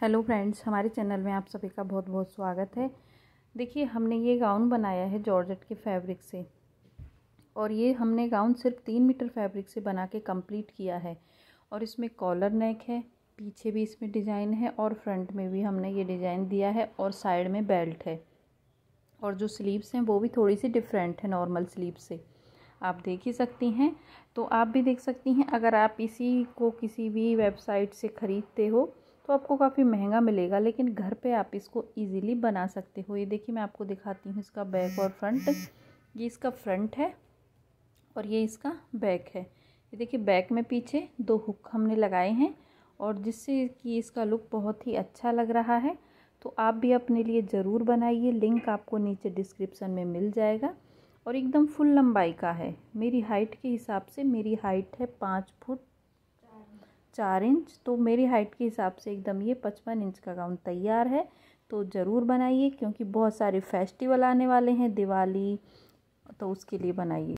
hello friends हमारे channel में आप सभी का बहुत बहुत स्वागत है देखिए हमने ये गाउन बनाया है जॉर्जेट के फैब्रिक से और ये हमने गाउन सिर्फ तीन मीटर फैब्रिक से बना के कम्प्लीट किया है और इसमें कॉलर नेक है पीछे भी इसमें डिज़ाइन है और फ्रंट में भी हमने ये डिज़ाइन दिया है और साइड में बेल्ट है और जो स्लीव्स हैं वो भी थोड़ी सी डिफरेंट है नॉर्मल स्लीव से आप देख ही सकती हैं तो आप भी देख सकती हैं अगर आप इसी को किसी भी वेबसाइट से ख़रीदते हो तो आपको काफ़ी महंगा मिलेगा लेकिन घर पे आप इसको इजीली बना सकते हो ये देखिए मैं आपको दिखाती हूँ इसका बैक और फ्रंट ये इसका फ्रंट है और ये इसका बैक है ये देखिए बैक में पीछे दो हुक हमने लगाए हैं और जिससे कि इसका लुक बहुत ही अच्छा लग रहा है तो आप भी अपने लिए ज़रूर बनाइए लिंक आपको नीचे डिस्क्रिप्सन में मिल जाएगा और एकदम फुल लंबाई का है मेरी हाइट के हिसाब से मेरी हाइट है पाँच फुट चार इंच तो मेरी हाइट के हिसाब से एकदम ये पचपन इंच का गाउन तैयार है तो ज़रूर बनाइए क्योंकि बहुत सारे फेस्टिवल आने वाले हैं दिवाली तो उसके लिए बनाइए